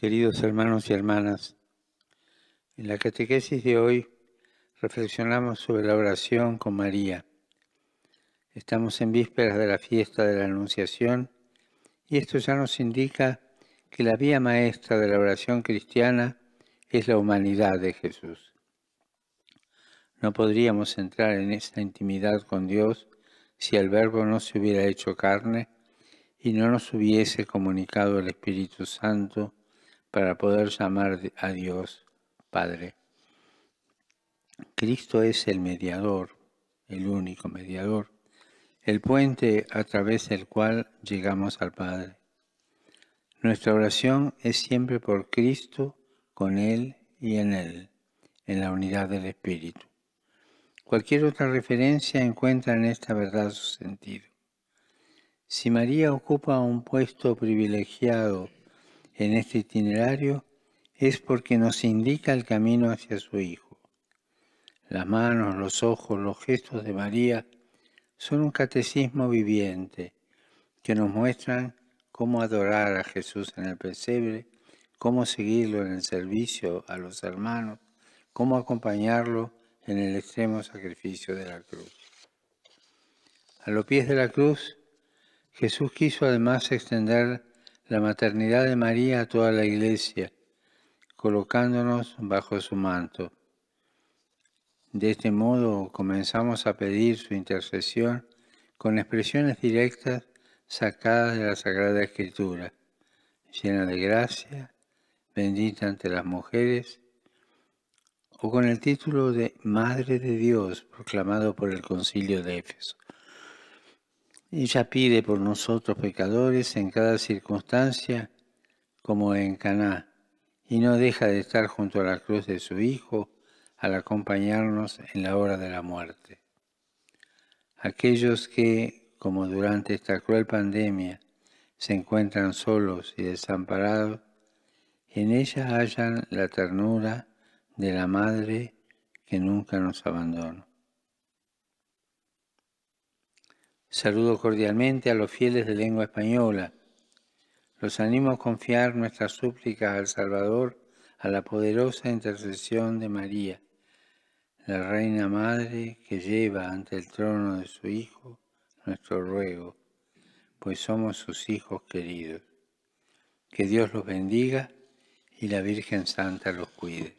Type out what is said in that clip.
queridos hermanos y hermanas. En la catequesis de hoy reflexionamos sobre la oración con María. Estamos en vísperas de la fiesta de la Anunciación y esto ya nos indica que la vía maestra de la oración cristiana es la humanidad de Jesús. No podríamos entrar en esa intimidad con Dios si el Verbo no se hubiera hecho carne y no nos hubiese comunicado el Espíritu Santo para poder llamar a Dios Padre. Cristo es el mediador, el único mediador, el puente a través del cual llegamos al Padre. Nuestra oración es siempre por Cristo, con Él y en Él, en la unidad del Espíritu. Cualquier otra referencia encuentra en esta verdad su sentido. Si María ocupa un puesto privilegiado en este itinerario es porque nos indica el camino hacia su Hijo. Las manos, los ojos, los gestos de María son un catecismo viviente que nos muestran cómo adorar a Jesús en el pesebre, cómo seguirlo en el servicio a los hermanos, cómo acompañarlo en el extremo sacrificio de la cruz. A los pies de la cruz, Jesús quiso además extender la maternidad de María a toda la Iglesia, colocándonos bajo su manto. De este modo comenzamos a pedir su intercesión con expresiones directas sacadas de la Sagrada Escritura, llena de gracia, bendita ante las mujeres, o con el título de Madre de Dios proclamado por el Concilio de Éfeso. Ella pide por nosotros pecadores en cada circunstancia, como en Caná, y no deja de estar junto a la cruz de su Hijo al acompañarnos en la hora de la muerte. Aquellos que, como durante esta cruel pandemia, se encuentran solos y desamparados, en ella hallan la ternura de la Madre que nunca nos abandona. Saludo cordialmente a los fieles de lengua española. Los animo a confiar nuestras súplicas al Salvador a la poderosa intercesión de María, la Reina Madre que lleva ante el trono de su Hijo nuestro ruego, pues somos sus hijos queridos. Que Dios los bendiga y la Virgen Santa los cuide.